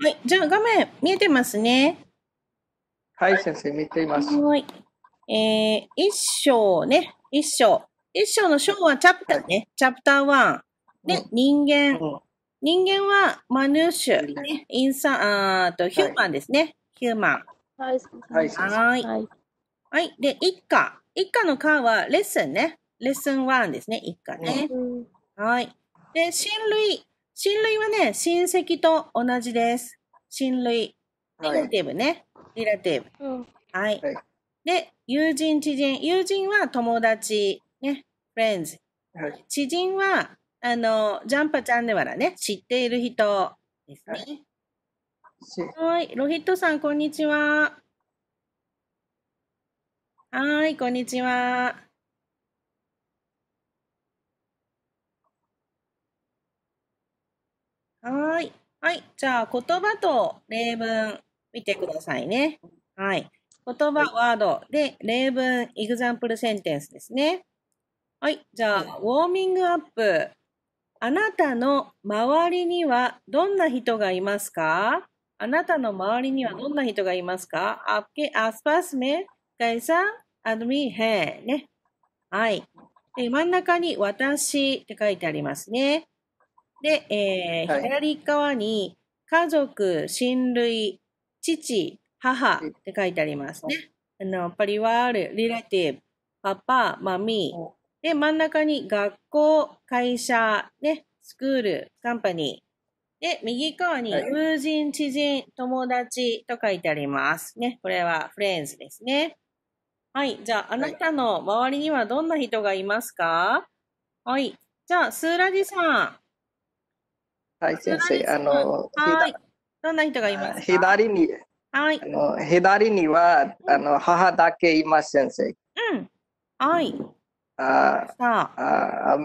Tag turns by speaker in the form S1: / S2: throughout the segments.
S1: はい、じゃあ画面見えてますね。はい、先生見ています。はい。えー、一章ね、一章。一章の章はチャプターね、チャプター1。で、うん、人間、うん。人間はマヌーシュ、ね、インサあと、ヒューマンですね。はい、ヒューマン。
S2: はい、はいはい、はい。
S1: はいで、一家。一家の家はレッスンね。レッスン1ですね、一家ね。うん、はい。で、親類親類はね、親戚と同じです。親類。ネガティブね。リラティブ。うん、はい。で、友人、知人。友人は友達、ね、フレンズ。知人は、あの、ジャンパちゃんではね、知っている人ですね。はい、い。ロヒットさん、こんにちは。はい、こんにちは。はい。はい。じゃあ、言葉と例文見てくださいね。はい。言葉、ワード。で、例文、エグザンプルセンテンスですね。はい。じゃあ、ウォーミングアップ。あなたの周りにはどんな人がいますかあなたの周りにはどんな人がいますか आपके आसपास में क ね。はい。真ん中に私って書いてありますね。で、えーはい、左側に家族、親類、父、母って書いてありますね。あの、パリワール、リレティブ、パパ、マミー。で、真ん中に学校、会社、ね、スクール、カンパニー。で、右側に友人、知人、友達と書いてありますね。これはフレンズですね。はい。じゃあ、あなたの周りにはどんな人がいますかはい。じゃあ、スーラジさん。
S3: はい、先生、あの、は
S1: い、どんな人がいます
S3: 左に、
S1: はい、あの
S3: 左には、あの母だけいます、先生。うん、はい。ああああ、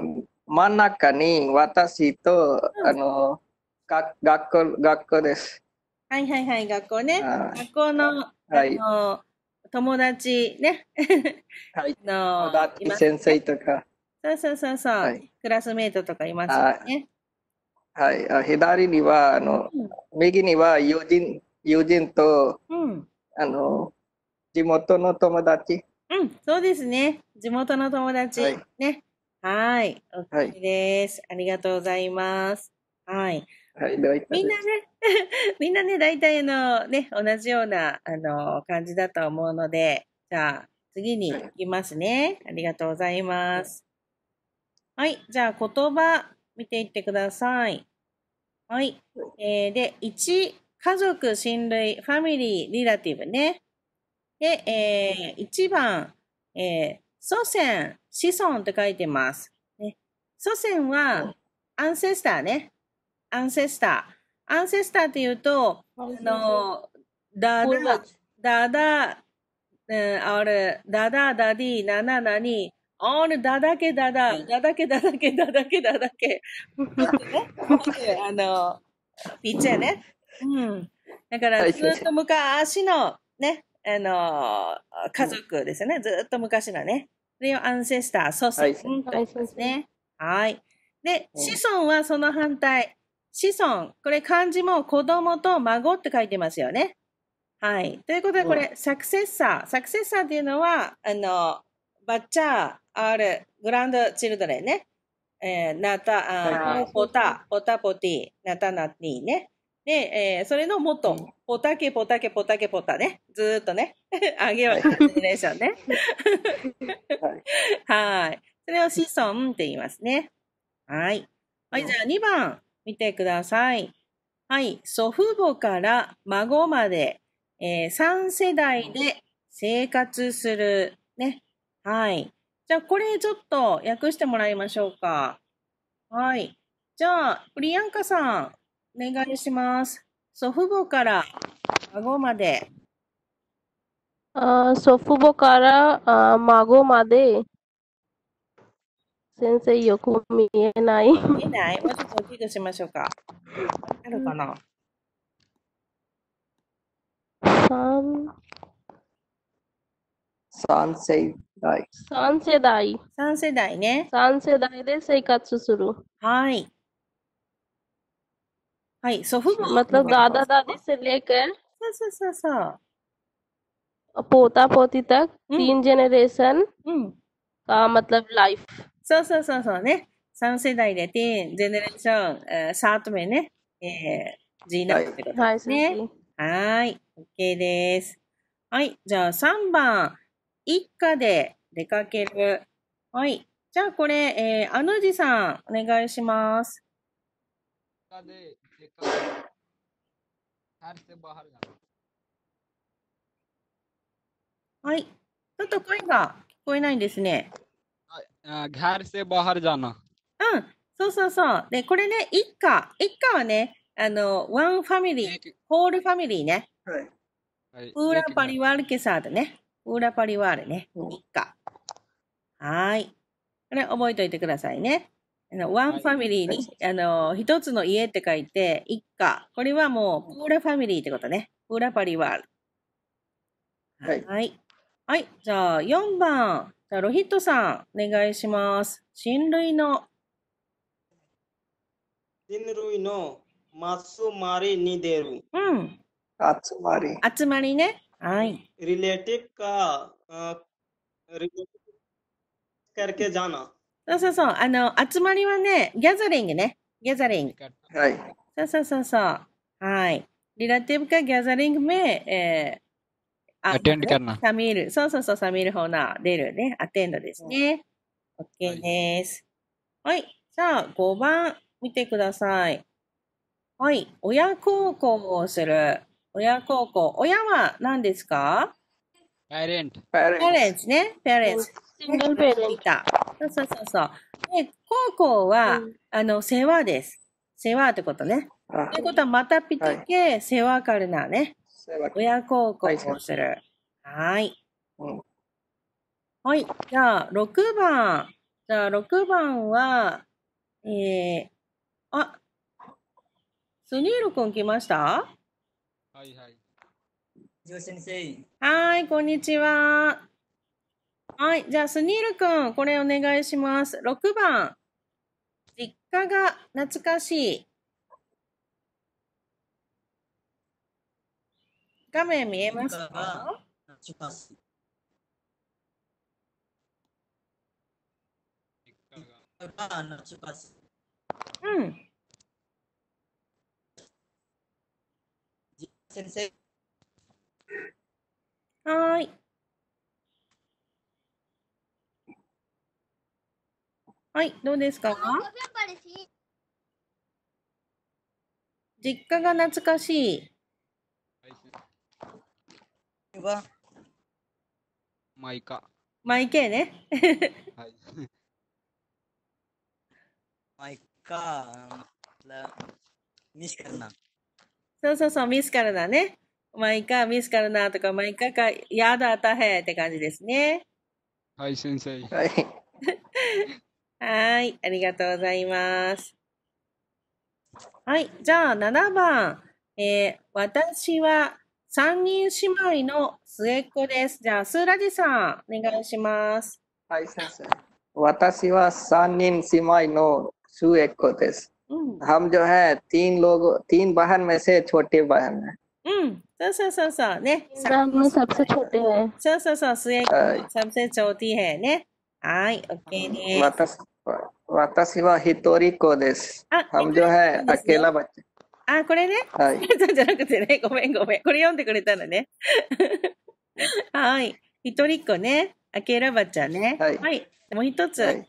S3: 真ん中に私と、うん、あのが、学校学校です。
S1: はいはいはい、学校ね。学校の,、はい、友達ね。はい、の先
S3: 生とか。
S1: そうそうそうそう、クラスメイトとかいますよね。
S3: はい、あ左にはあの、うん、右には友人友人と、
S1: うん、あの
S3: 地元の友達。
S1: うん、そうですね。地元の友達。はい、ね。はい。OK です、はい、ありがとうございます。はい。はい、ではみんなね、みんなね、大体のね、同じような、あの、感じだと思うので、じゃあ、次に行きますね。ありがとうございます。はい、じゃあ、言葉、見ていってください。はい。えー、で、1、家族、親類、ファミリー、リラティブね。で、えー、1番、えー、祖先、子孫って書いてます。ね、祖先は、アンセスターね。アンセスター。アンセスターっていうと、
S4: あの、
S1: ダダ、だダ、うん、あれ、だだ、だり、なな、なに、あーだだけだだ、だだけだだけだだけだだけ。あの、ピッチャーね。うん。だから、ずっと昔の、ね、あの、家族ですよね。ずっと昔のね。で、アンセスター、祖先い、そうですね。はい。で、子孫はその反対。子孫。これ漢字も子供と孫って書いてますよね。はい。ということで、これ、サクセッサー。サクセッサーっていうのは、あの、バッチャー、あれ、グランドチルドレンね。えー、なた、あ、はい、ポタ、ポタポティ、なたなィね。で、えー、それのもっと、ポタケポタケポタケポタね。ずーっとね。あげよう、ジェネレーションね。はい。はい。それを子孫って言いますね。はい。はい、じゃあ2番見てください。はい。祖父母から孫まで、えー、3世代で生活する。ね。はい。じゃあ、これちょっと訳してもらいましょうか。はい。じゃあ、プリヤンカさん、お願いします。祖父母から孫まで。
S2: あ祖父母からあ孫まで。先生、よく見えない。見えない
S1: もうちょっと大きくしましょうか。あるかな、
S2: うん、?3。
S3: 賛成。代。
S2: 三世代。三世代ね。三世代で生活する。はい。はい、祖父
S1: 母。मतलब दादा
S2: दादी से लेकर सा सा सा पोता पोती तक तीन जेनरेशन क そうそうそう
S1: そうね。三世代でティン、ジェネレーション、えー、サート名ね。えー、G ナってことですね。はい。はい。ケーです。はい。じゃあ3番。一家で出かける。はい。じゃあこれ、えー、アヌじさん、お願いします。はい。ちょっと声が聞こえないんですね。うん。そうそうそう。で、これね、一家。一家はね、あの、ワンファミリー、ホールファミリーね。
S4: はい。ー
S1: ラパリワルケサードね。ーラパリワールね。一家。はい。これ覚えておいてくださいね。あの、ワンファミリーに、あの、一つの家って書いて、一家。これはもう、プーラファミリーってことね。プーラパリワール。はい。はい。はい、じゃあ、4番。じゃあ、ロヒットさん、お願いします。親類の。
S5: 親類の、まつまりに出る。うん。集まり。
S1: 集まりね。
S5: はい。रिलेटिव का आ, r e l a t i v
S1: そうそうそう。あの、集まりはね、ギャザリングね。ギャザリング。はい。そうそうそうそう。はい。リラティブかギャザリング म えー、attend サミール。そうそうそう、サミールホーナー出るね。アテンドですね。OK です。はい。じゃあ、5番見てください。はい。親孝行をする。親孝行。親は何ですか parent. p a ね。p a r e n ン s s i n g l そうそうそうそう。で、孝行は、うん、あの、世話です。世話ってことね。ってことは、またピテケ、世話カルナね。親孝行をする。はい。うん、はい。じゃあ、6番。じゃあ、6番は、えー、あ、スニール君来ました
S6: はいはい。
S1: はい、こんにちは。はい、じゃあ、スニールくん、これお願いします。6番。実家が懐かしい。画面見えますか
S4: うん。先生。はい。
S1: はい、どうですか実家が懐かしい。は。マイカ。マイケーね。
S6: はい。マイカー、ミシカルな。
S1: そうそうそう、ミスカルだね。マイカ、ミスカルなとか、マイカか、やだ、たへって感じですね。
S7: はい、先生。はい。
S1: はい、ありがとうございます。はい、じゃあ7番。えー、私は3人姉妹の末っ子です。じゃあ、スーラジさん、お願いします。はい、先生。
S3: 私は3人姉妹の末っ子です。हम जो है तीन लोग तीन बहन में से छोटे बहन है
S1: うん、そうそうそうそうね。サブセ超低ね。そうそうね。はい、オッケー
S3: 私私は一人子です。あ、あけらばち。
S1: あ、これね。はい。じゃなくてね、ごめんごめん。これ読んでくれたのね。はい。一人っ子ね。あけらばちゃんね。はい。も一つ。はい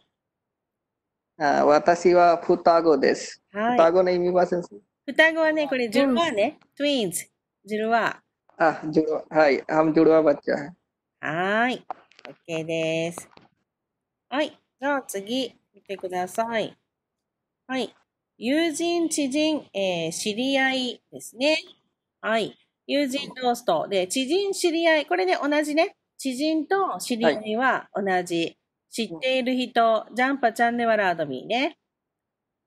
S3: あ私は双子です。はい、双子の意味は先生
S1: 双子はね、これ、ジュルワね。トゥインズ。ジュルワ。
S3: あ、ジュルワ。はい。ハムジュルワバはい、ャ
S1: ー。はーい。OK です。はい。じゃあ次、見てください。はい。友人、知人、えー、知り合いですね。はい。友人同士と、で、知人、知り合い。これね、同じね。知人と知り合いは同じ知っている人、ジャンパチャンネワラードミーね。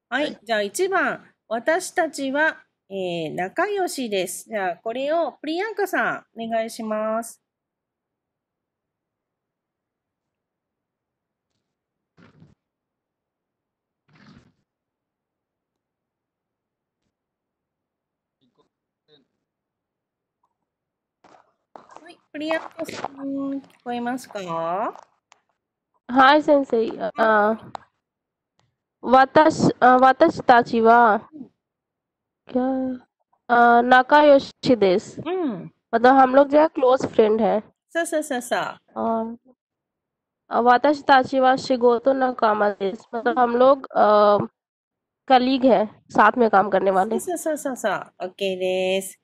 S1: はい、はい、じゃあ1番。私たちは、えー、仲良しです。じゃあこれをプリアンカさん、お願いします。はい、プリアンカさん、
S2: 聞こえますか Hi, Sensei. Uh, watashi, uh, watashi tachi wa क्या uh, नाकायोशी देश hmm. मतलब हम लोग जो है क्लोज फ्रेंड है सा सा सा सा और वाताश ताचिवा शिगोतो नकामा देश मतलब हम लोग uh, कलीग है साथ में काम करने वाले सा सा सा सा ओके
S1: हाय चा です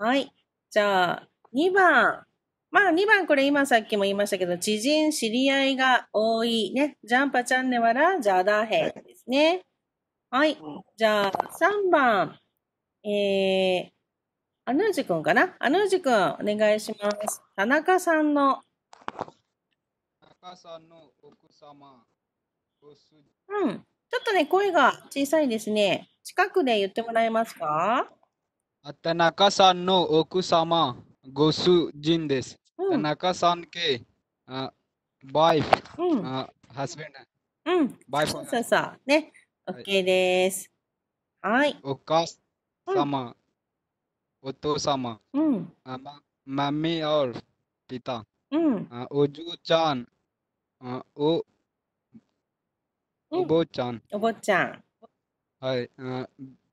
S1: はいじゃあ2番まあ2番これ今さっきも言いましたけど、知人、知り合いが多いね。ジャンパチャンネワラ、ジャダヘですね。はい。じゃあ3番。えー、アヌージ君かなアヌージ君、お願いします。田中さんの。田
S7: 中さんの奥様。う
S1: ん。ちょっとね、声が小さいですね。近くで言ってもらえますか
S7: 田中さんの奥様、ご主人です。Tanaka san ke uh, wife、ん h u s b a n d うん。wife そうそうそう。ね。OK です。はい。お母様、お父様、あま、マミー or ピタ、うん、あおじゅうちゃん、あお、お坊ち
S1: ゃん。お坊ちゃん。はい。あ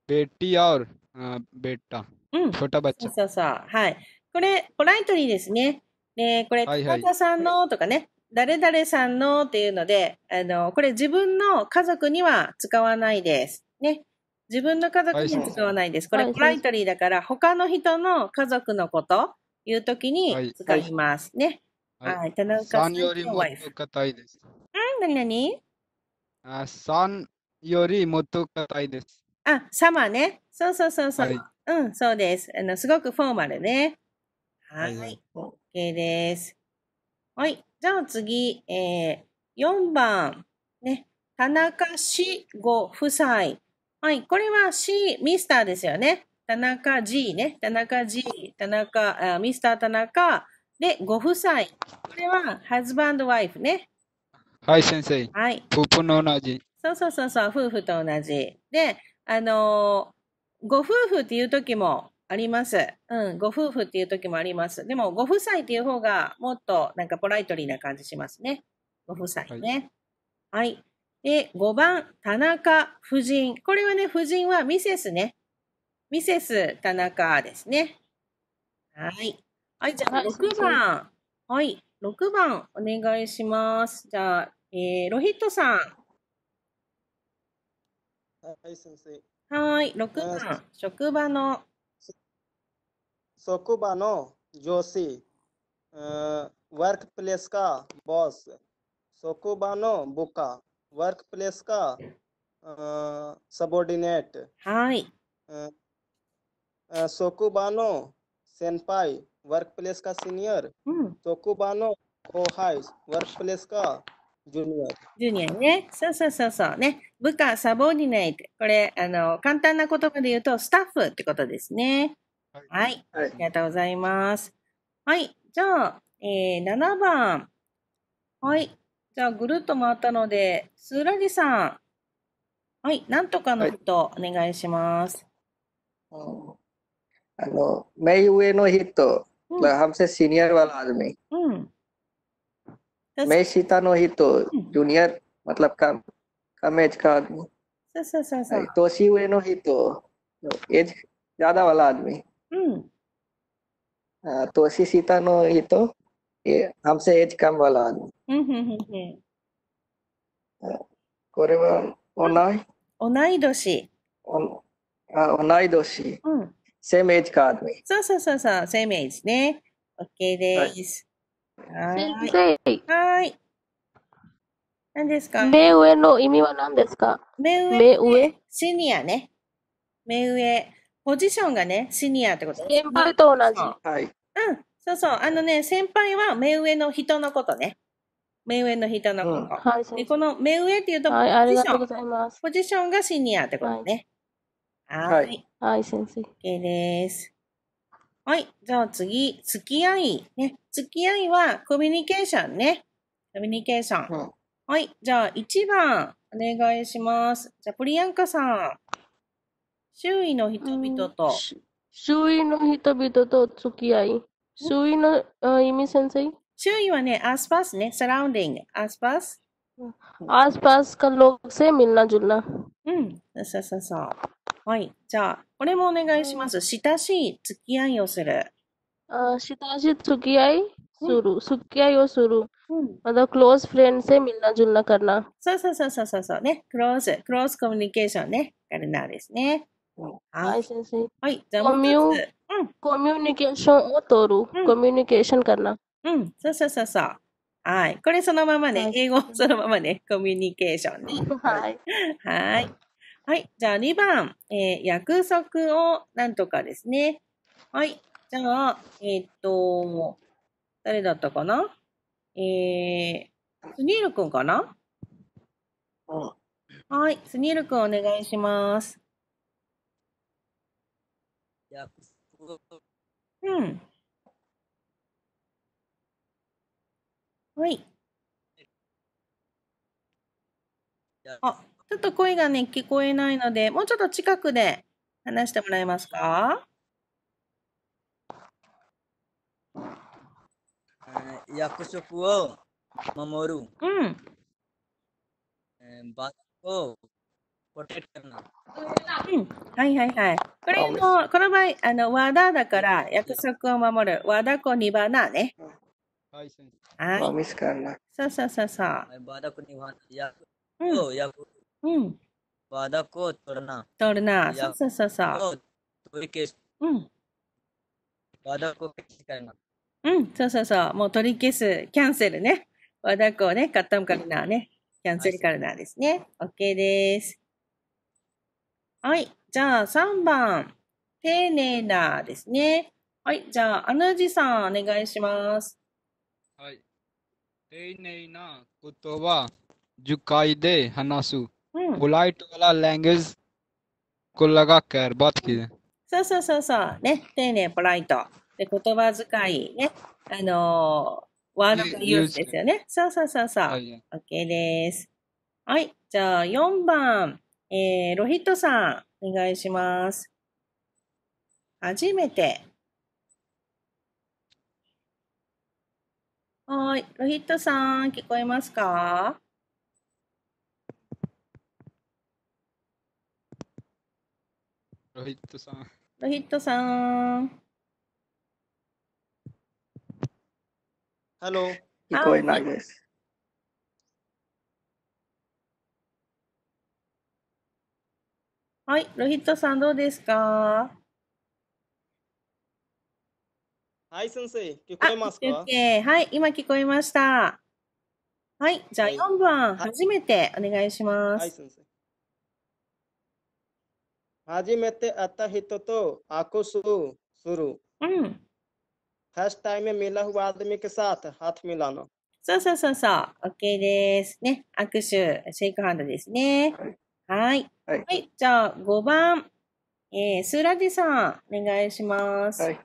S1: ベティ or あベッタ。うん。ふोばちゃ च そうそうはい。これ、ポライトリーですね。ね、これ、はいはい、田さんのとかね、誰々さんのっていうので、あの、これ自分の家族には使わないです。ね。自分の家族に使わないです。これ、プライトリーだから、他の人の家族のこと、いうときに使いますね。はい。田中さんよりも
S7: 硬いです。う
S1: ん、何何
S7: あ、さんよりもっと硬いです。
S1: あ、様ね。そうそうそうそう。はい、うん、そうです。あの、すごくフォーマルね。はい。はい OK です。はい。じゃあ次、えー、4番。ね。田中氏ご夫妻。はい。これは C、ミスターですよね。田中 G ね。田中 G、田中、あミスター田中。で、ご夫妻。これは、ハズバンドワイフね。
S7: はい、先生。はい。夫婦の同じ。
S1: そうそうそうそう、夫婦と同じ。で、あのー、ご夫婦っていう時も、あります。うん、ご夫婦っていう時もあります。でも、ご夫妻っていう方がもっとなんかポライトリーな感じしますね。ご夫妻ね。はい、はい。で、5番、田中夫人。これはね、夫人はミセスね。ミセス田中ですね。はい。はい、じゃあ6番。はい。6番お願いします。じゃあ、えー、ロヒットさん。
S5: はい、先生。
S1: はい、6番、職場の
S5: 職場の上司、ワークプレスかボス、職場の部下、ワークプレスかサボディネート、はい、職場の先輩、ワークプレスかシニア、職場の後輩、ワークプレスかジュニア。
S1: ジュニアね。そうそうそうそう、ね。部下、サボディネート。これあの、簡単な言葉で言うと、スタッフってことですね。はい。ありがとうございます。はい。じゃあ、えー、7番。はい。じゃあ、ぐるっと回ったので、スーラジさん。はい。何とかの人、お願いします。
S3: あの、目上の人、うん、ラハムセシニアルラズミ。うん。目下の人、ジュニア、マトラカカメチカーズミ。
S1: そうそうそうそう、
S3: 年上の人、エッジ、ヤダワラズミ。हुँ। अ, तोशी सीतानो ये तो ये हमसे एज कम वाला ん、
S4: んん。
S3: これは同い同い年。おあ、同い年。うん。same a か
S1: そうそうそうそう、セイ a ね。オッケーです。はい。はい。何ですか目上の意味は何ですか目上目上シニアね。目上。ポジションがね、シニアってこと先輩と同じ。はい。うん。そうそう。あのね、先輩は目上の人のことね。目上の人のこと。はい、でこの目上っていうとポジション、ありがとうございます。ポジションがシニアってことね。はい。はい、
S2: はい、先生。OK
S1: です。はい。じゃあ次、付き合い。ね。付き合いはコミュニケーションね。コミュニケーション。はい。じゃあ1番、お願いします。じゃあ、プリヤンカさん。周囲の人々と、
S2: 周囲の人々と付き合い、周囲の、あ意味先生周囲はね、アスパスね、サラウンディング、アスパス。アスパスかローセミル
S1: ナジュナ。うん、そう
S2: そうそう。はい、
S1: じゃあ、これもお願いします。親しい付き合いをする。
S2: あ親しい付き合いする、うん、付き合いをする。うん、まだ、クローズフレンドせみんなじゅんなかな。そうそうそうそうそうね。クローズ、クローズコミュニケーションね。やるなですね。はい、先生。はい、じゃあコミュ、うコミュニケーションを取る。うん、コミュニケーションかな。うん、そ
S1: うそうそうそう。はい。これそのままね、はい、英語そのままね、コミュニケーションね。はい。はい。はい。じゃあ2番、えー、約束をなんとかですね。はい。じゃあ、えー、っと、誰だったかなえー、スニールくんかなはい。スニールくんお願いします。うん。はい。あ、ちょっと声がね、聞こえないので、もうちょっと近くで話してもらえますか
S6: 役職を守る。うん。バッをロー
S1: うん、はいはいはい。これも、この場合、あの、和田だから、約束を守る。和田子にばなね。はい、先生。はい。そうそうそうそう。
S6: 和田子にばな。や、うん。や、うん。和田子を取るな。取るな。そうそうそうそう。取り消す。うん。和田子を消す。
S1: うん、そうそうそう。もう取り消す。キャンセルね。和田子をね、買ったんからなね。キャンセルからなですね。オッケーです。はい。じゃあ3番。丁寧なですね。はい。じゃあ、アヌジさん、お願いします。はい。
S7: 丁寧なことは、解で話す。うん。ポライトなランゲーコラガ・カルバッキー。
S1: そうそうそうそう。ね。丁寧、ポライト。で、言葉遣い、ね。あのー、ワードが言うんですよね。そうそうそうそう。はい、OK です。はい。じゃあ、4番。えー、ロヒットさん、お願いします。初めて。はい、ロヒットさん、聞こえますか
S7: ロヒットさん。
S1: ロヒットさん。
S4: ハロー。聞こえないです。
S1: はい、ロヒットさんどうですか
S5: はい、先生、聞こえますかは
S1: い、今聞こえました。はい、じゃあ4番、はい、初めてお願いします。はい、先
S5: 生。初めて会った人と握手する。うん。फ र
S1: そうそうそうそう、OK です。ね、握手、シェイクハンドですね。はい。はい、じゃあ、5番。えー、スーラジさん、お願いします。はい、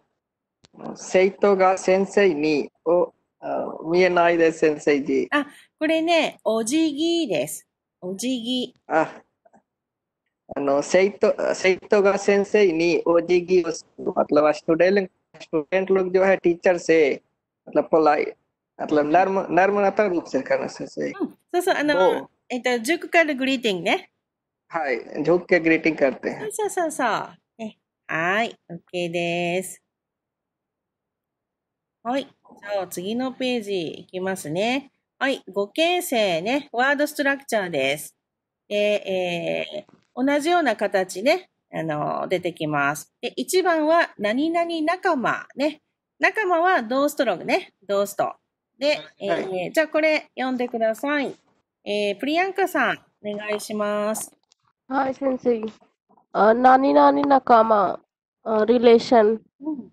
S3: 生徒が先生に、おあ見えないです、先生に。あ、これね、お辞儀です。お辞儀。あ、あの、生徒、生徒が先生にお辞儀をする。あそうそうあ
S1: のえっと塾からグリーティングねはい、
S3: झुक क ー ग्रीटिंग करते हैं
S1: そうそうそう。ね、はい、OK です。はい、じゃあ次のページいきますね。はい、語形成ね、ワードストラクチャーです。で、えー、同じような形ね、あの、出てきます。で、1番は、何々仲間ね。仲間は、ドーストログね。ドースト。で、えー、はい、じゃあこれ読んでください。えー、プリアンカさん、お願いしま
S2: す。हाय सेंसी नानी नानी नकामा रिलेशन हम्म।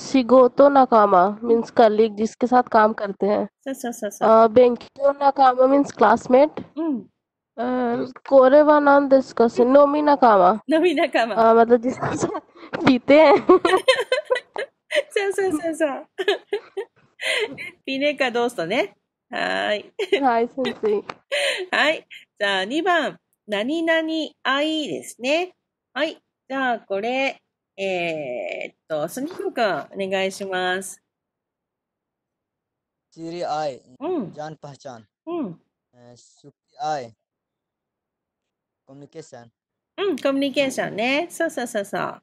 S2: सिगोतो नकामा मींस कलीग जिसके साथ काम करते हैं बेंकियो नकामा मींस क्लासमेट हम्म। कोरेवा नॉन डिस्कस नोमी नकामा
S1: नोमी नकामा
S2: मतलब जिसके साथ पीते हैं
S1: सर सर सर पीने का दोस्त है はい。はい、先生。はい。じゃあ、2番。何々愛ですね。はい。じゃあ、これ、えー、っと、スニーフー、お願いします。Siri うん。ジャンパーちゃん。うん。
S6: Suki I. コミュニケーション。
S1: うん、コミュニケーションね。そうそうそうそう。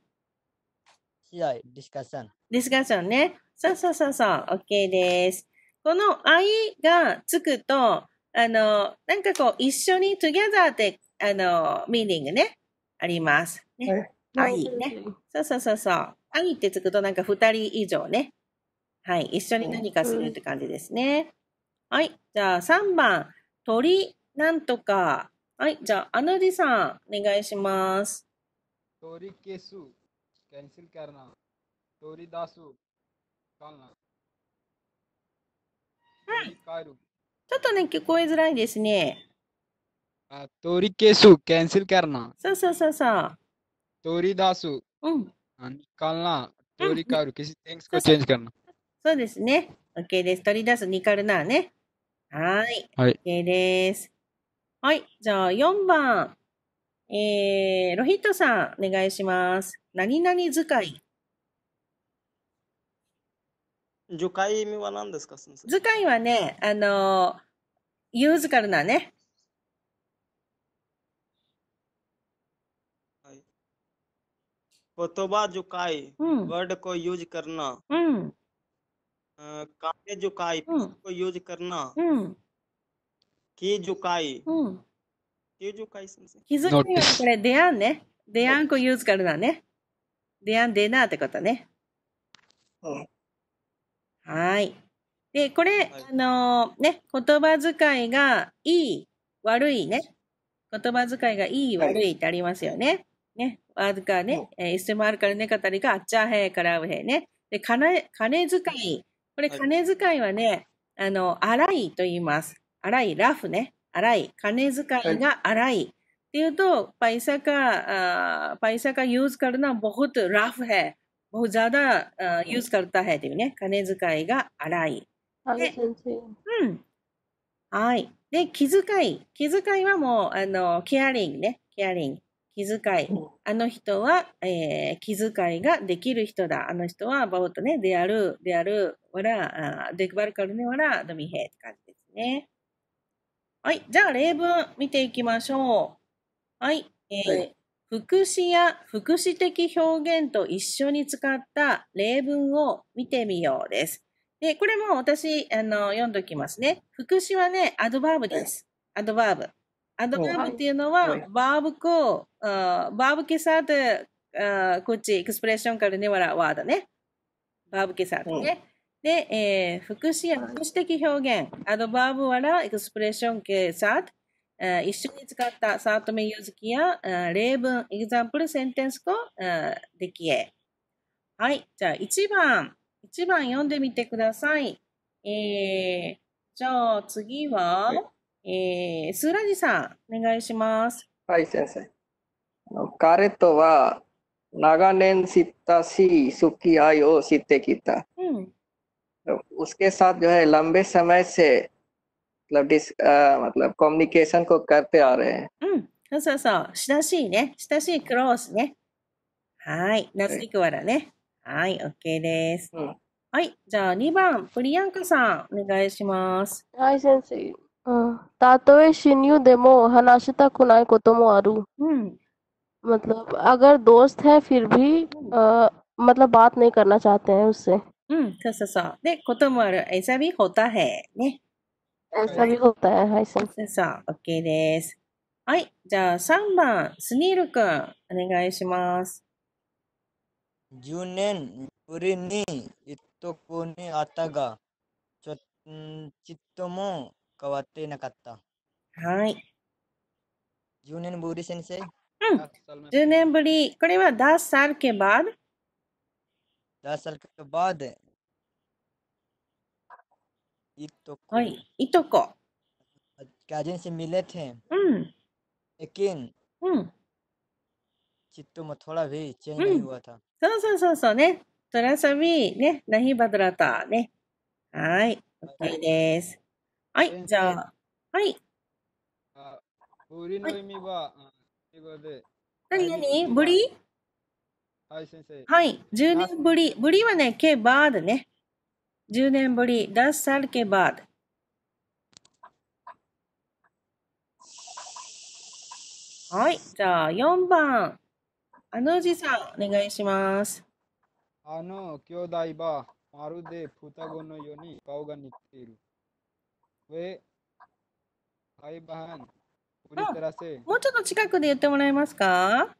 S6: 試合、ディスカッション。
S1: ディスカッションね。そうそうそうそう。OK です。この愛がつくと、あの、なんかこう、一緒に together って、あの、ミーニングね、あります。ね。愛ね。そうそうそうそう。愛ってつくと、なんか二人以上ね。はい。一緒に何かするって感じですね。はい。じゃあ、3番。鳥、なんとか。はい。じゃあ、アナディさん、お願いします。
S7: 鳥消す。キャンセル क र न 鳥出す。か र न
S1: ちょっとね、聞こえづらいですね。
S7: あ、取り消す、キャンセルかな。
S1: そうそうそうそう。取り出す。うん。あ、ニカナ、トリカル、キシ、テンスコチェンジかな。そうですね。OK です。取り出す、ニカルナね。はい。はい。OK です。はい。じゃあ、4番。えー、ロヒットさん、お願いします。何々使い。
S5: 樹海は何ですか図
S1: 解はね、あの、ユーズカルなね。
S5: はい、言葉樹海、うん、वर्ड को य カ ज करना、うん、काले जुकाई को यूज करना、うん、की
S1: जुकाई、うん、
S5: की जुकाई 気づきは
S1: これデアうね出会うこユーズカルナね出会う出なってことね、うんはい。で、これ、はい、あのー、ね、言葉遣いがいい、悪いね。言葉遣いがいい、悪いってありますよね。ね。ワードカーね。えー、一戦もあるからね、語りが、あっちゃへ、からうへね。で、金、金遣い。これ、金遣いはね、あの、荒いと言います。荒い、ラフね。荒い。金遣いが荒い。っていうと、パイサカ、パイサカユーズカルンボフトラフヘ。बहुत ユースカルタヘというね、金遣いが荒い。
S4: で、うん。
S1: はい。で、気遣い。気遣いはもう、あの、ケアリングね、ケアリング。気遣い。あの人は、えー、気遣いができる人だ。あの人は、ボートね、である、である、わら、デクバルカルねわら、ドミヘって感じですね。はい。じゃあ、例文見ていきましょう。はい。えー、はい副詞や副詞的表現と一緒に使った例文を見てみようです。で、これも私、あの、読んどきますね。副詞はね、アドバーブです。アドバーブ。アドバーブっていうのは、バーブコー、バーブケサーテ、こっち、エクスプレッションからね、わら、ワーだね。バーブケサーテね。で、えー、副詞や副詞的表現。アドバーブわら、エクスプレッションケサーテ、一緒に使ったサートメイユズキや例文、エグザンプル、センテンスコ、デキへ。はい。じゃあ1番。1番読んでみてください。えー、じゃあ次は、えー、スーラジさん、お願いします。
S3: はい、先生。彼とは長年知ったし、好き合いを知ってきた。うん。मतलब डिस आ, मतलब कम्युनिकेशन को करते आ रहे हैं う
S1: んそうそう親しいね親しいクロースねはい夏いくわらねはい OK です、うん、はいじゃあ2番プリアンカさんお願いしますはい先生
S2: たとえ親友でも話したくないこともある、うん、मतलब अगर दोस्त है फिर भी आ, मतलब बात नहीं करना चाहते हैं उससे
S1: うん、そうそうそう。で、こともある。ऐसा भी होता है。ね。遊び放
S2: 題配信。そう
S1: そう、ケーです。はい、じゃあ三番、スニールくん、お願いします。十年ぶりにいっと徳にあ
S6: ったが、ちょん、ちっとも変わっていなかった。はい。十年ぶり先生。う
S1: ん。十年ぶり。これはだ、さるけば
S6: だ、さるけばでいとこはい、
S1: いとこ。ガジンセミレテン。うん。えे क うん。
S6: チット्トラ में थोड़ा भी च うん。そう
S1: そうそうそうね。トラサビね。ナヒバドラタね。はい。はい OK です。はい。じゃあ、はい。
S7: あの意味は英語で
S1: なにな何に々ぶはりはい先生はい。10年ぶり。ぶりはね、ケバーでね。10年ぶり、ダッサルケバード。はい、じゃあ4番、あのじさん、お願いします。
S7: あの兄弟は、まるで双子のように顔が似ている。ウェハイバーン、ウリプラセ。
S1: もうちょっと近くで言ってもらえますか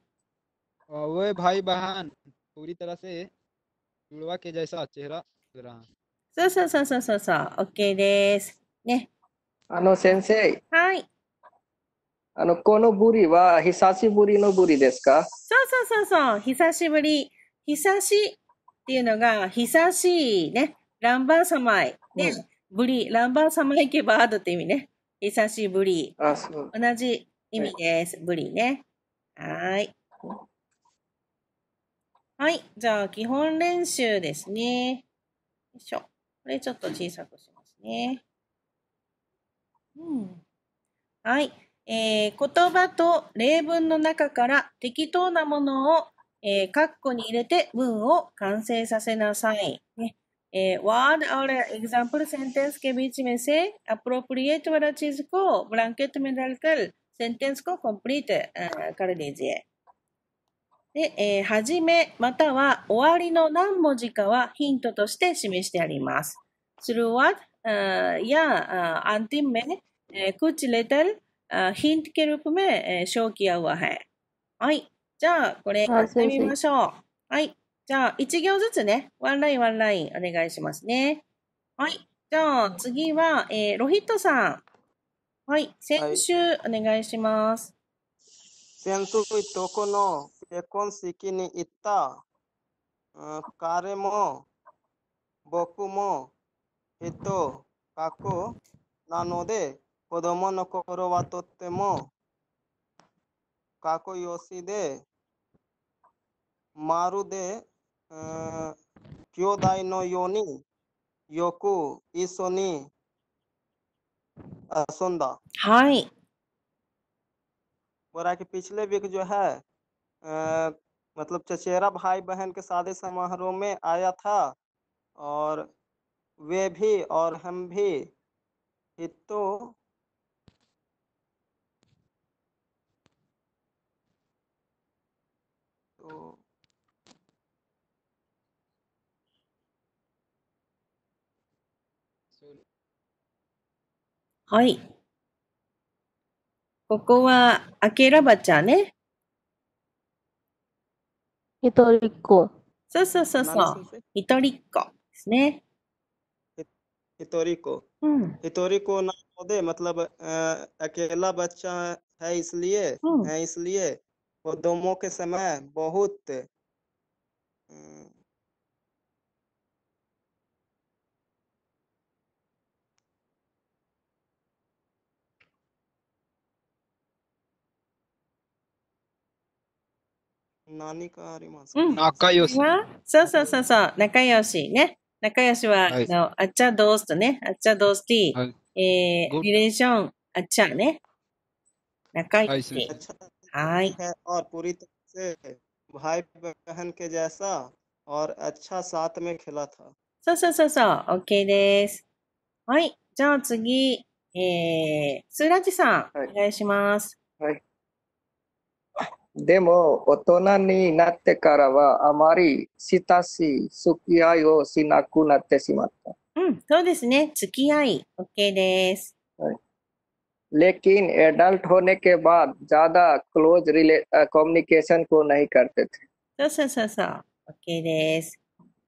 S1: ウェイバーン、
S7: ウリプラセ。ウルワケジャイサー、チェラ、グラン。
S1: そうそうそうそうそうそう、ケーです。ね。あの先生。はい。
S3: あの、このぶりは久しぶりのぶりですかそ
S1: うそうそうそう、久しぶり。久しっていうのが、久しいね。ランバーサマイ。ね。うん、ぶり。ランバーサマイケバードって意味ね。久しぶり。あ、そう。同じ意味です。ぶりね。はい。はい。じゃあ、基本練習ですね。よいしょ。これちょっと小さくしますね。うん。はい。えー、言葉と例文の中から適当なものを、えー、括弧に入れて文を完成させなさい。ねえー、What are x a m p l e sentence que बीच में से appropriate वाला चीज को ब ् ल ैं e े ट में ड ा ल क e n े e ट ें स को कंप्लीट कर लीजिए で、えー、始めまたは終わりの何文字かはヒントとして示してあります。するわ、やアンティンメ、クチレタル、ヒントケルプメ、正気ेウア प म はい。じゃあ、これやってみましょう。はい。じゃあ、一行ずつね、ワンラインワンラインお願いしますね。はい。じゃあ、次は、えー、ロヒットさん。はい。先週、お願いします。先週とこ
S5: の सेकोन सिकिनी इत्ता कारे मो बोकु मो हितो काको नानो दे कोदोमो न कोरो वातोत्ते मो काको योसी दे मारु दे क्यों दाई नो योनी योकु इसोनी असुंदा हाय बोला कि पिछले वीक जो है मतलब चचेरा भाई बहन के शादी समारोह में आया था और वे भी और हम भी हितो
S7: तो
S1: はい。ここは、あけらばちゃんね。
S2: 一人っ子。
S1: そうそうそうそう。一人っ子ですね。
S5: 一人っ子。うん。一人っ子なので、मतलब 何かありますか、
S1: うん、仲良し。そうそうそうそう、仲良しね。仲良しは、はい、あっちゃどうすとね、あっちゃどうすて、はい、えー、リレーション、あっちゃね。仲良し。はい。はいはいはい
S5: はいはいはいはいはいはいはいはいはいはいはいはいはい थ म
S1: そうそうそうオッケーです。はい。じゃあ次、えー、スーラジさん、はい、お願いします。はい。
S3: でも大人になってからはあまり親しい付き合いをしなくなってしまった。
S1: うん、そうですね。付き合い、OK です。はいレキン、
S3: エダルト ल ् ट होने के बाद ज コミュニケーション、コーナー、य ु न ि क
S1: そうそうそうそう。OK です。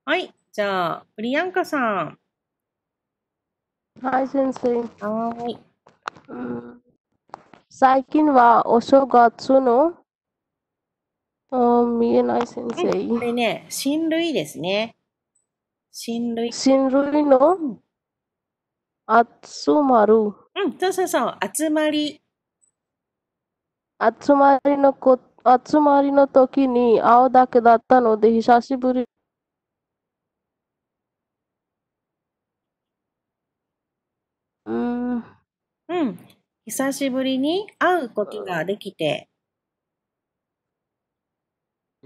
S1: はい。じゃあ、プリアンカさん。
S2: はい、先生。は
S1: い。うん、
S2: 最近はお正月のあ見えない先生。
S1: これね、親類ですね。親類。親類
S2: の集まる。うん、
S1: そうそうそう、集まり。
S2: 集まりのこ集まりの時に会うだけだったので、久しぶり。うん。うん。
S1: 久しぶりに会うことができて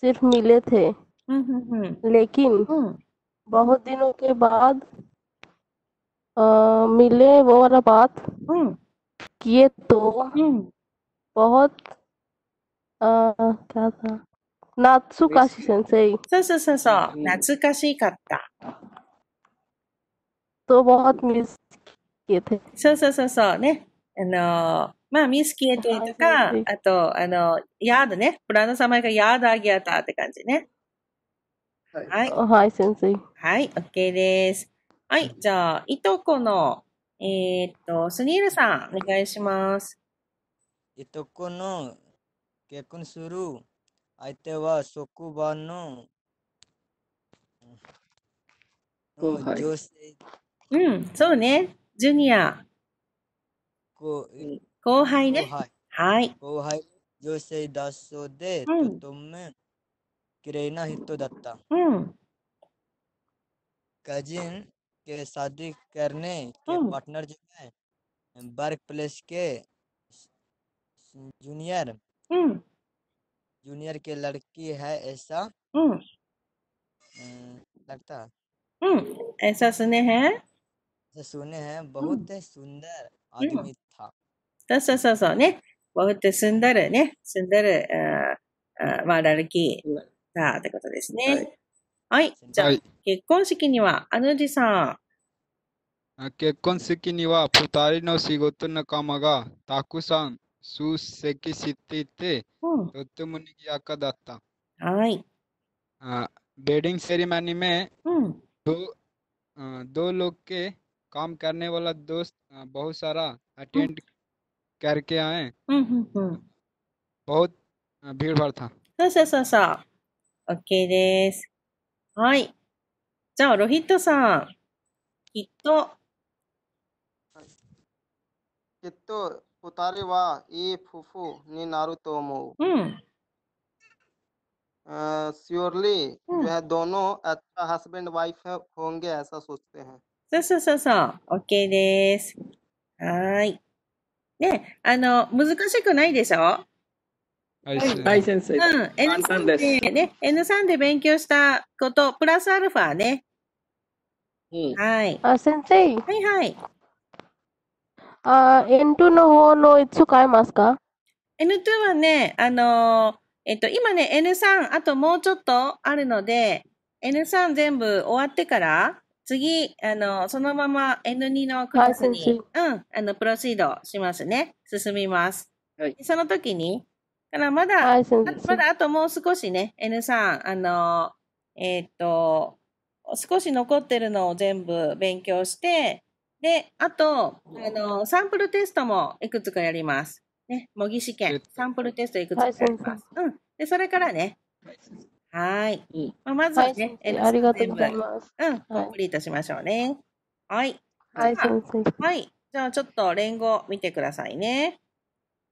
S2: सिर्फ मिले थे हम्म, हम्म, हम्म। लेकिन बहुत दिनों के बाद आ, मिले वो वाला बात किए तो बहुत आ, क्या था तो बहुत
S1: मिस किए थे थे。そうそうそうそう。ね。あのー、まあ、ミスキエテとか、あと、あの、ヤードね。ブランド様がヤードアギアタって感じね。
S2: はい。はい、先生。
S1: はい、OK です。はい、じゃあ、いとこの、えー、っと、スニールさん、お願いします。いと
S6: この結婚する相手は職場の
S1: 女性。うん、そうね。ジュニア。
S6: こう
S1: 後輩ね。後輩は
S6: い。後輩、女性だそうで、うん、とても綺麗な人だった。うん。कजिन के शादी करने के पार्टनर जो है वर्क प्लेस के जूनियर जूनियर के लड़की है ऐसा लगता
S1: ऐसा सुने हैं
S6: ऐसा सुने हैं बहुत सुंदर आदमी था
S1: そうそうそうそうね。僕って住んだるね。住んだる、ああまあ、ラルキー。あってことですね。はい。はい、じゃあ、はい、結婚式には、あのじさ
S7: ん。結婚式には、二人の仕事仲間がたくさん出席していて、うん、とても賑やかだった。はい。あベディングセリマニーめ、うん、どどろけ、かんかね क らどे व ぼうさら、あてん त करके आए बहुत भीड़ भाड़ था
S1: そうそうそうそう。OK です。はい。じゃあ、ロヒットさん。きっと。
S5: きっと、二人は、いい夫婦になると思う。うん。s u r ह दोनों अच्छा हस्बैंड वाइफ होंगे ऐसा सोचते हैं। う
S1: そはい。ね、あの、難しくないでしょは
S4: い、はい、先生。うん、N3 で、す、ね、
S1: N3 で勉強したこと、プラスアルファね。うん、
S2: はい。あ、先生。はいはい。あ、N2 の方のいつ変えますか
S1: ?N2 はね、あのー、えっと、今ね、N3、あともうちょっとあるので、N3 全部終わってから、次、あの、そのまま N2 のクラスに、うん、あの、プロシードしますね。進みます。はい、その時に、からまだ、まだあともう少しね、N3、あの、えー、っと、少し残ってるのを全部勉強して、で、あと、あの、サンプルテストもいくつかやります。ね、模擬試験、サンプルテストいくつかやります。うん。で、それからね、はい。まあ、まずはね、はい、ありがとうございます。うん、コい、プリートしましょうね。はい。はい、先生。はい。じゃあ、ちょっと連合見てくださいね。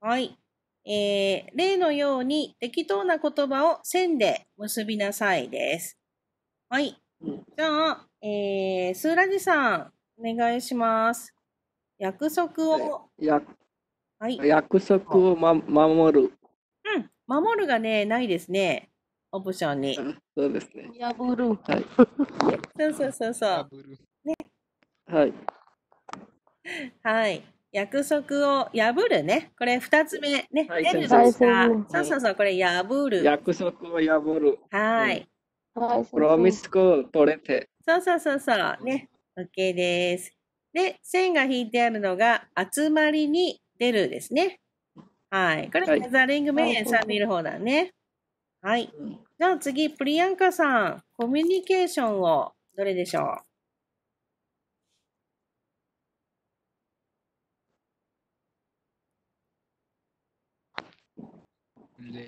S1: はい。えー、例のように適当な言葉を線で結びなさいです。はい。じゃあ、えー、スーラジさん、お願いします。約束を。はい、約
S3: 束を、ま、守る。
S1: うん、守るがね、ないですね。オプションに。そうです
S2: ね。やぶる。はい。そ
S1: うそうそうそう。ね。はい。はい。約束を破るね。これ二つ目ね。はい、出るそうそうそう。これ破る。
S3: 約束を破る。
S1: はい。プロミス
S3: コ取れて。
S1: そうそうそうそう。ね。オッケーです。で、線が引いてあるのが、集まりに出るですね。はい。これ、はい、ザリングメインさん見る方だね。はい。じゃあ次、プリアンカさん、コミュニケーションをどれでしょう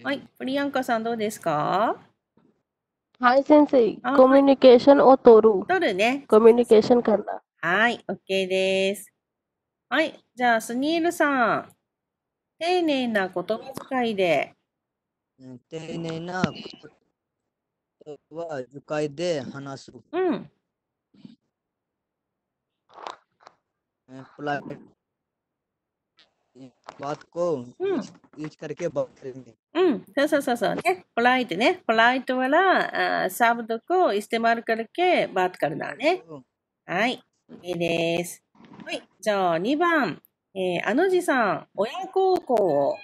S1: はい、プリアンカさんどうですか
S2: はい、先生、コミュニケーションを取る。取るね。コミュニケーションかな。
S1: はい、OK です。はい、じゃあ、スニールさん、丁寧な言葉遣いで丁寧な
S6: ことは愉快で話す。うん。プライा त को यूज करके बात क
S1: うん、そうそうそうそうね。ポライトね。プライトはサブドコイステマルカルケバートカルナね。はい。いいです。はい。じゃあ2番。えー、あのじさん、親孝行を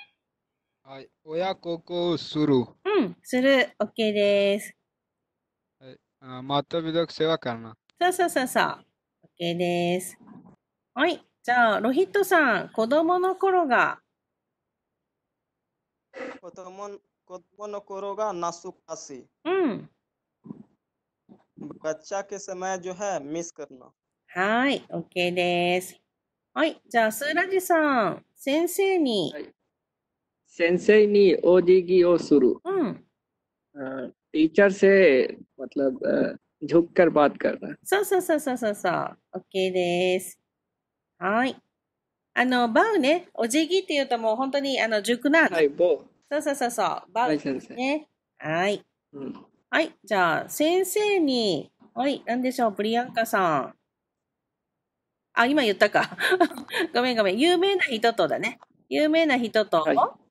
S1: はい。親孝行する。うん、する。オッケーです。はい。あまとみ
S7: どく世話かな。
S1: そうそうそうそう。オッケーです。はい。じゃあ、ロヒットさん、子供の頃が。
S5: 子供子供の頃が懐かしい。うん。बच्चा के समय जो है मिस करना
S1: はい o ですはいじゃあスーラジさん先生に先生にお辞儀をする。うん。टीचर से
S3: मतलब झुक कर ब ाな。
S1: そうそうそうそうそうオッ OK ですはいあのバウねお辞儀っていうともう本当にあの熟なはいボそうそうそうそうバウ、ね、先生はい、うん、はいじゃあ先生にはいなんでしょうブリアンカさんあ今言ったか ごめんごめん有名な人とだね有名な人と、はい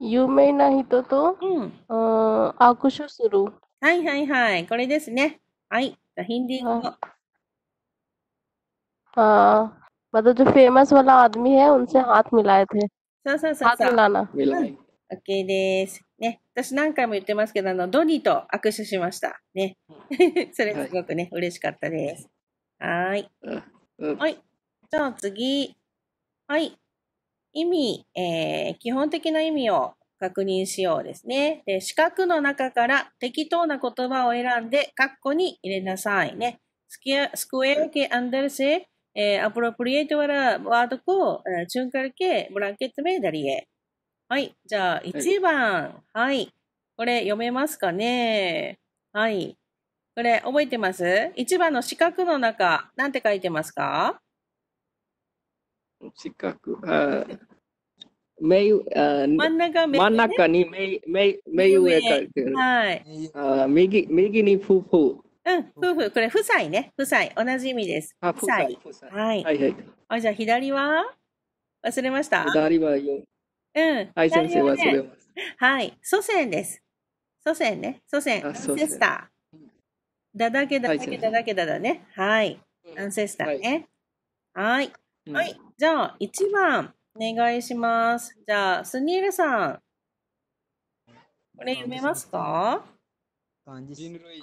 S2: 有名な人と、うん。うん、握
S1: 手する。はいはいはい。これですね。はい。ヒンディー語。
S2: はい、मतलब जो फेमस वाला आदमी है उनसे हाथ मिलाए थे
S1: हाथ म ि ल OK です。ね、私何回も言ってますけど、あの、ドニーと握手しました。ね。それすごくね、はい、嬉しかったです。はい。はい。じゃあ次。はい。意味、えー、基本的な意味を確認しようですね。で、四角の中から適当な言葉を選んで、括弧に入れなさいね。スクエア、スクエア e andar えー、ア p ロプリエイトワードコー、チュンカルケ、ブランケットメダリエ。はい。じゃあ、1番、はい。はい。これ読めますかねはい。これ覚えてます ?1 番の四角の中、なんて書いてますか
S3: 近く、ああ真ん中、ね、真ん中に
S1: 目目目上かける。はい。
S3: あ右右に夫婦。
S1: うん、夫婦、これ夫妻ね、夫妻、同じ意味です。夫妻。夫妻はい。はいはい。あ、じゃあ左は忘れました左はよ。うん。はい、先生忘れました。はい、祖先です。祖先ね、祖先、アンセスター。だだけだだけだだけだだね。はい。アンセスターね。はい。うん、はい。じゃあ、1番、お願いします。じゃあ、スニールさん。これ読めますか人類。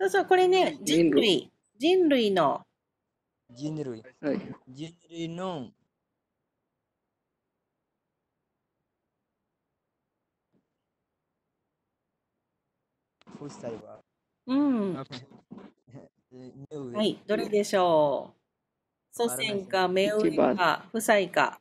S1: そうそう、これね、人類。人類の。
S6: 人類。はい、人類の。うん。はい、どれで
S1: しょう祖先か目上か夫妻か。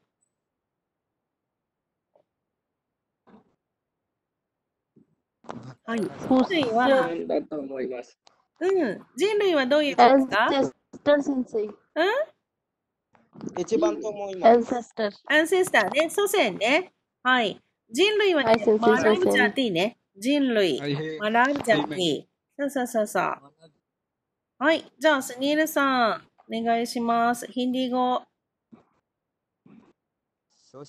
S1: はい。祖先は。だと思います。うん。人類はどういうことですかうん一番と思います。ね。祖先ね。はい。人類はね、マラャティね。人類。マラャティ。そうそうそうそう。はい。じゃあ、スニールさん。願いします。ヒンディー語。
S6: 祖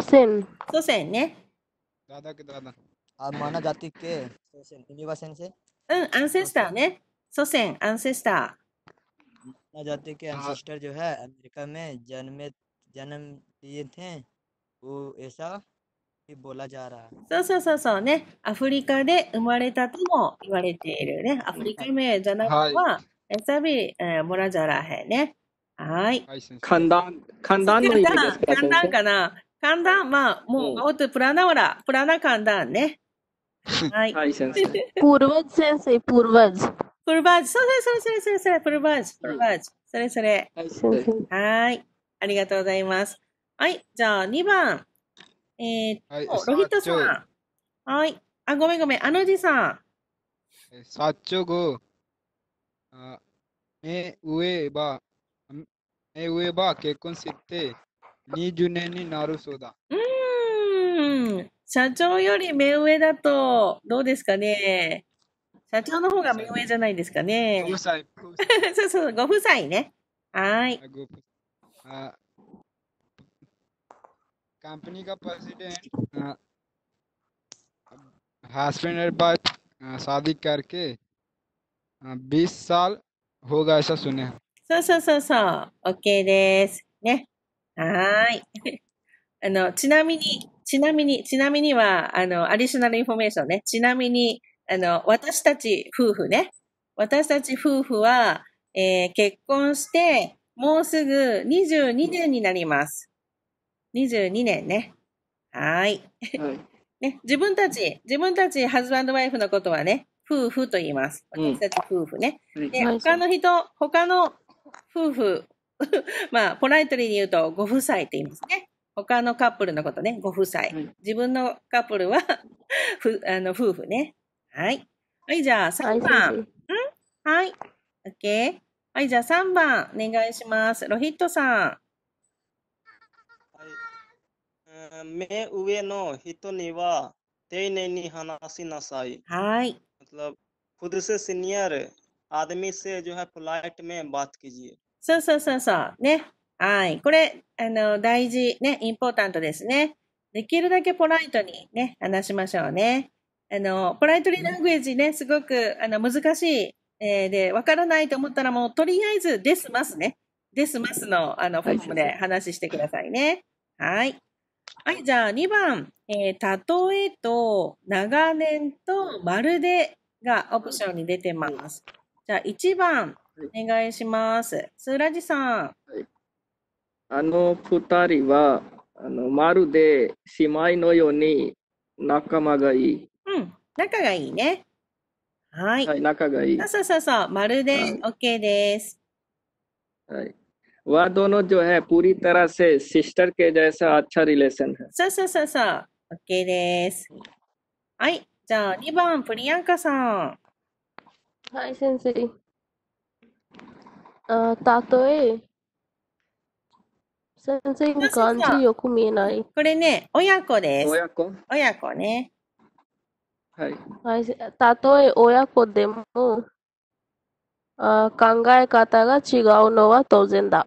S2: 先。祖先ね。あ、マナガティ
S1: ケ。
S6: 祖先、ユニバ先生。
S2: うん、アン
S1: セスターね。祖先、アンセスタ
S6: ー。マナガティケ、アンセスター、जो है अमेरिका में जन्मे जन्म लिए थे वो ऐसा そ
S1: うそうそうそうね。アフリカで生まれたとも言われているね。アフリカ名じゃなくは、はい、エサビ、えー、ボラジャラヘね。はい。
S3: 簡単、簡単の意味ですか簡単か
S1: な。簡単、まあ、もう、おっと、プラナオラ、プラナ簡単ね。はい。はい、先生。プルバジ先生、プルバジ。プルバジ、そうそうそう、それそれそれ、プルバジ、プルバジ、それそれ。はい、ありがとうございます。はい、じゃあ2番。えー、っと、はい、ロヒットさん。はい。あ、ごめんごめん。あのじさん。殺
S7: 直、あ目上ば、目上ば結婚して20年になるそうだ。
S1: うん。社長より目上だと、どうですかね。社長の方が目上じゃないですかね。ご夫妻。そうそう、ご夫妻ね。はい。あ
S7: कंपनी का प्रेसिडेंट हस्बैंड बात शादी करके बीस साल होगा ऐसा सुने हैं
S1: そうそうそうそう。OK です。ね。はい。あの、ちなみに、ちなみに、ちなみには、あの、アディショナルインフォメーションね。ちなみに、あの、私たち夫婦ね。私たち夫婦は、えー、結婚して、もうすぐ22年になります。22年ね。はい。はい。ね、自分たち、自分たち、ハズバンドワイフのことはね、夫婦と言います。私たち夫婦ね。うん、で、他の人、他の夫婦、まあ、ポライトリーに言うと、ご夫妻と言いますね。他のカップルのことね、ご夫妻。はい、自分のカップルは、ふあの夫婦ね。はい。はい、じゃあ3番。うんはい。OK。はい、じゃあ3番、お願いします。ロヒットさん。目上の
S5: 人には丁寧に話しなさい。はい。プ त セスにあるアे सीनियर आदमी से जो
S1: そうそうそうそうねはいこれあの大事ねインポータントですねできるだけポライトにね話しましょうねあのポライトリーラングエージねすごくあの難しい、えー、でわからないと思ったらもうとりあえずですますねですますのあのフォームで話してくださいねはいはい、じゃあ2番、えー、例えと長年とまるでがオプションに出てます。じゃあ1番、お願いします。スーラジさん。
S3: あの2人はあのまるで姉妹のように仲間がいい。
S1: うん、仲がいいね。
S3: はい。はい、仲がいい。そ
S1: うそうそう、まるで OK です。
S3: はい。वह दोनों जो है पूरी तरह से सिस्टर के जैसा अच्छा रिलेशन है
S1: そうそうそうそう OK ですはいじゃあ2番プリアンカさん
S2: はい先生あたとえ先生の漢字よく見えないこれね
S1: 親子です親子
S2: 親子ねはい、はい、たとえ親子でもあ考え方が違うのは当然だ。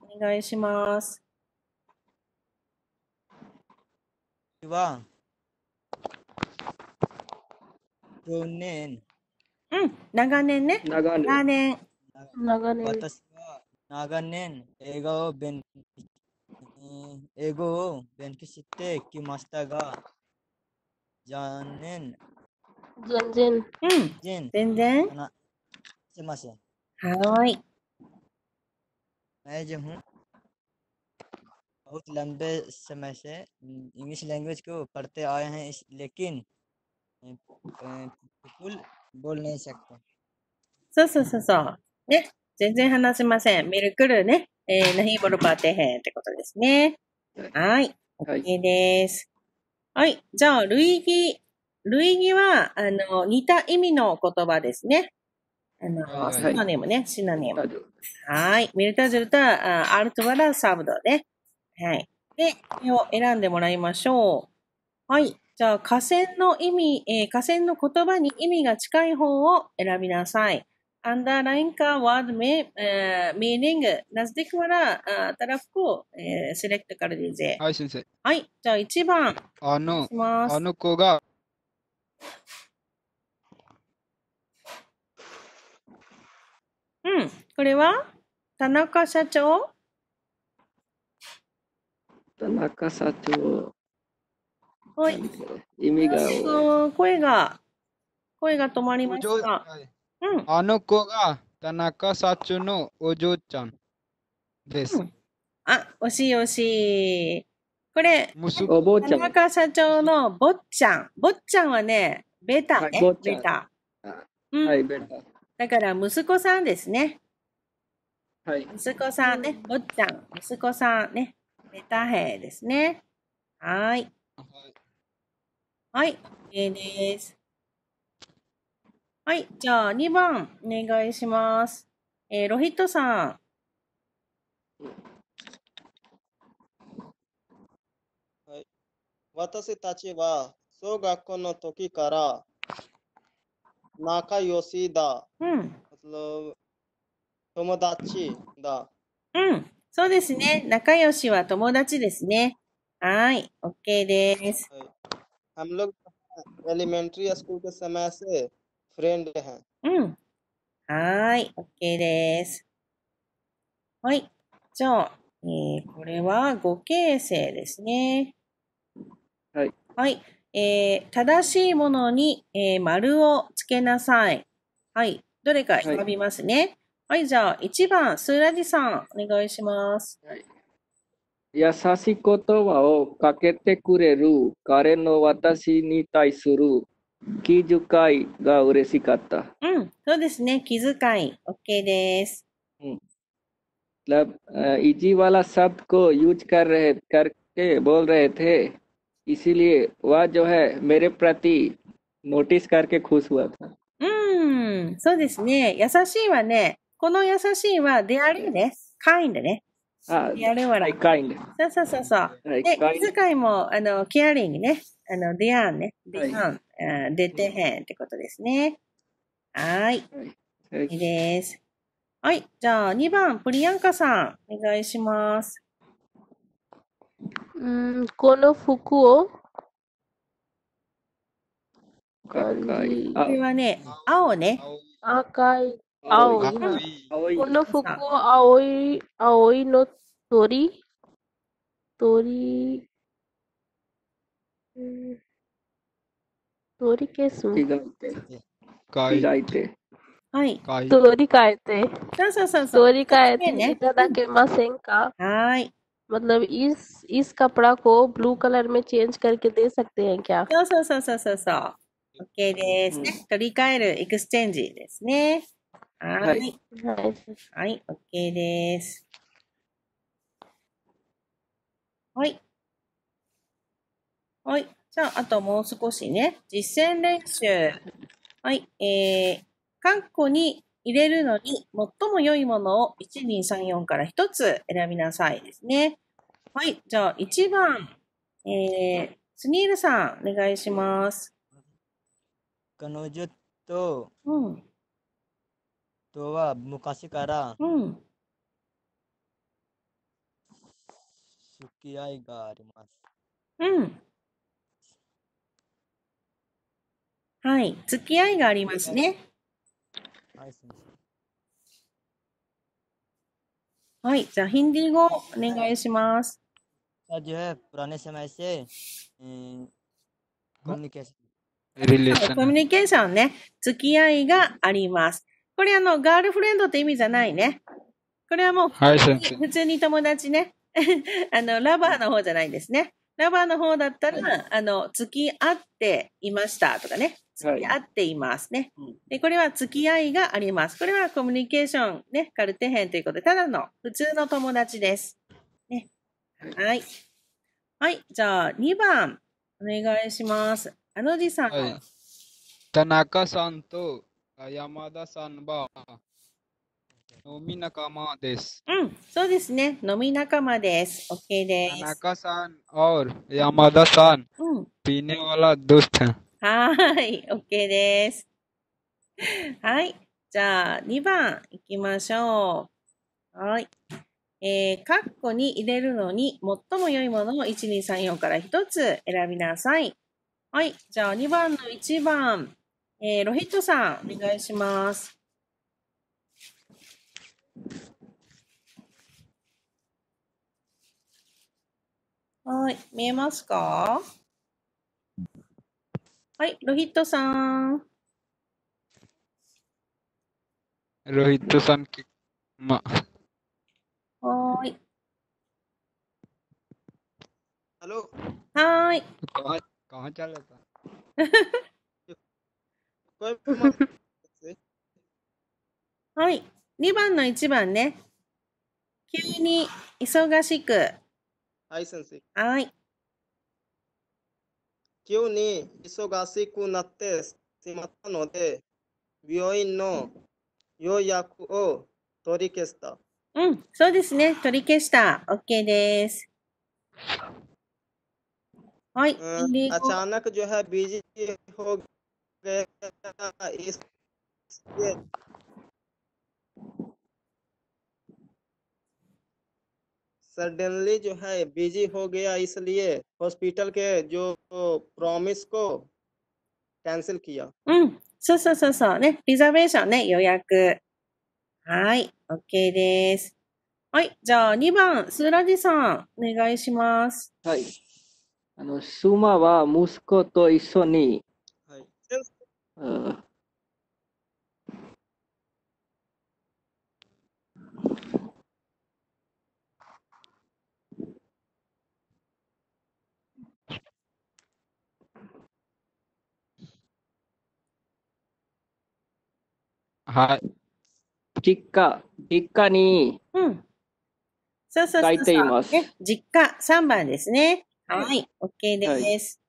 S1: お願いします。は、去年。うん、長年ね。長年。長年。私は
S6: 長年英語を勉英語を勉強してきましたが、残念。全然。うん。全然。すみません。はい。मैं जो हूँ बहुत लंबे समय से इंग्लिश लैंग्वेज को पढ़ते आए हैं इस लेकिन बिल्कुल बोल नहीं सकते
S1: そうそうそうそう。ね。全然話せません。ミルクルね。えー、何ボルパテヘンってことですね。はい。OK です。はい。じゃあ、類義。類義は、あの、似た意味の言葉ですね。の、シナネームね、シナネーム。はい。ミルタジュルタ、アルトバラサブドね。はい。で、これを選んでもらいましょう。はい。じゃあ、河川の意味、えー、河川の言葉に意味が近い方を選びなさい。アンダーラインかワードメえー、メーニング、ナズディクワラ、タラフコ、えセレクトからでいいぜ。はい、先生。はい。じゃあ、1番。
S7: あの、あの子が、
S1: うん。これは田中社長
S3: 田中社長。
S1: はい。意味が。声が、声が止まりました。
S7: うん、あの子が
S1: 田中社長のお嬢ちゃんです。うん、あ、惜しい惜しい。これ、田中社長の坊ちゃん。坊ちゃんはね、ベタね、ベタ。はい、ベタ。だから息子さんですね。はい。息子さんね。坊っちゃん、息子さんね。メタヘですね。はい。はい。OK です。はい。じゃあ、2番、お願いします。えー、ロヒットさん。
S5: はい。私たちは、小学校の時から、仲良しだ。うん。友達だ。
S1: うん。そうですね。仲良しは友達ですね。はい。OK です。はい。はい、ग
S5: एलिमेंट्री स は क ू ल के स
S1: うん。はい。OK です。はい。じゃあ、えー、これは5形成ですね。はい。はい。えー、正しいものに、えー、丸をつけなさい。はい。どれか選びますね。はい、はい、じゃあ、1番、スーラジさん、お願いします。はい、
S3: 優しい言葉をかけてくれる彼の私に対する気遣いが嬉しかった。
S1: うん、そうですね。気遣い、OK です。うん。
S3: いじわらी वाला शब्द को यूज कर इसीलिए वह जो है मेरे प्रति नोटिस करके खुश हुआ था
S1: うん、そうですね。優しいはね、この優しいは、でありね、カインドね。あ、であれは、はい、そうそうそうそう。で、気遣いも、あの、ケアリングね。あの、であんね。であん、は出てへんってことですね。はい。はい、いいです。はい、じゃあ2番、プリヤンカさん、お願いします。
S2: উম, কোনো 赤
S4: い、これは
S2: ね、青ね。赤い、青い、この服を青い、青いの鳥鳥、うん鳥消すもん開はい。赤い、鳥変えて、そうそうそうそう。鳥変えていただけませんかはい。मतलब इस इस कपड़ा को ब्लू कलर में चेंज करके दे सकते हैं क्या そうそうそうそうそう
S1: そう。OK です取り替える、エクスチェンジですね。はい。はい、OK です。はい。はい。じゃあ、あともう少しね、実践練習。はい。えー、韓国に入れるのに最も良いものを1234から1つ選びなさいですね。はい、じゃあ1番、えー、スニールさん、お願いします。彼女と、うん、と
S6: は昔から、うん、付き合いがあります。
S1: うん。はい、付き合いがありますね。はい、じゃあヒンディー語お願いします。コミュニケーションね、付き合いがあります。これあの、ガールフレンドって意味じゃないね。これはもう、はい、普通に友達ね。あの、ラバーの方じゃないんですね。ラバーの方だったら、あの、付き合っていましたとかね。付き合っていますね、はい、で。これは付き合いがあります。これはコミュニケーション、ね、カルテ編ということで、ただの普通の友達です。ね。はい。はい、じゃあ2番、お願いします。あのじさん。はい、田中さん
S7: と山田さんは、飲み仲間です。
S1: うん、そうですね。飲み仲間です。OK です。田中さん、
S7: 山田さん、うん、पीने व ा
S1: はーい、OK です。はい。じゃあ、2番いきましょう。はい。えー、カッコに入れるのに最も良いものを1234から1つ選びなさい。はい。じゃあ、2番の1番。えー、ロヒットさん、お願いします。はい。見えますかはい、ロヒットさん。
S7: ロヒットさん、きま。はい。ह े
S1: はい2 番の1番ね急に忙しくはい先生はい
S5: 急に忙しくなってしまったので、病院の予約を取り消した。
S1: うん、そうですね。取り消した。OK です。はい。あ च ゃ
S5: न क ज じゃै बिजी ह सडनली जो है बिजी हो गया इसलिए हॉस्पिटल के जो प्रॉमिस को कैंसिल किया
S1: うんそうそうそうそうねリザベーションね予約はいケーですはいじゃあ2番スーラジさんお願いします
S3: はいあのスマは息子と一緒に、
S4: はい、はい。
S3: 実家、実家に、
S1: うん。そうそうそう書いています。実家、3番ですね。はい、OK です。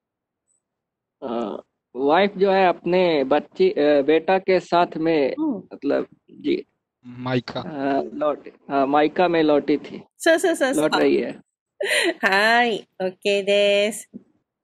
S3: はい वाइफ जो है अपने बच्ची बेटा के साथ में मतलब जी mica
S1: はい、OK です。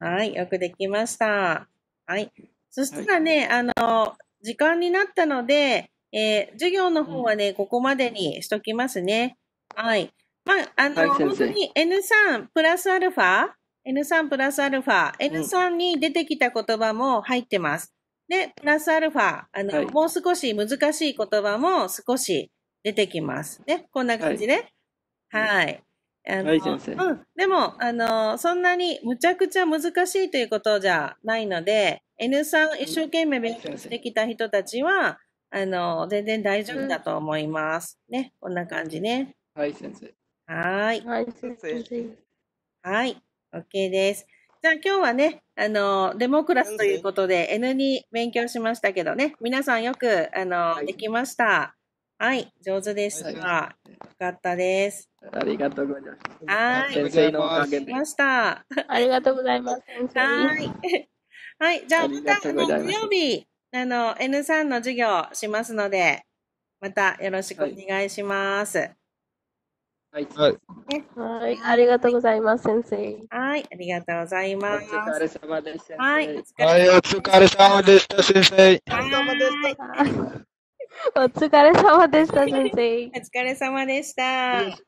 S1: はい、よくできました。はい。そしたらね、はい、あの、時間になったので、えー、授業の方はね、うん、ここまでにしときますね。はい。まあ、あの、はい、本当に N3 プラスアルファ、N3 プラスアルファ、N3 に出てきた言葉も入ってます。うん、で、プラスアルファ、あの、はい、もう少し難しい言葉も少し出てきます。ね、こんな感じで。はい。はいあの、はい、先生。うん。でも、あの、そんなにむちゃくちゃ難しいということじゃないので、N さん一生懸命勉強してきた人たちは、あの、全然大丈夫だと思います。ね、こんな感じね。はい、先生。はい。はい、先生。はい、OK です。じゃあ今日はね、あの、デモクラスということで N2 勉強しましたけどね、皆さんよく、あの、はい、できました。はい、上手でした。はい、よかったです。ありがとうございます。はい、先生のおかげで。ありがとうございます。はい。はい。じゃあ、また、あの、土曜日、あの、N3 の授業しますので、またよろしくお願いします。はいはい。はい。ありがとうございます、先生。はい。ありがとうございます。お疲れ様でした。はい。お
S2: 疲
S4: れ様でした、先生。お
S1: 疲れ様でしお疲れ様でした、先生。お疲れ様でした。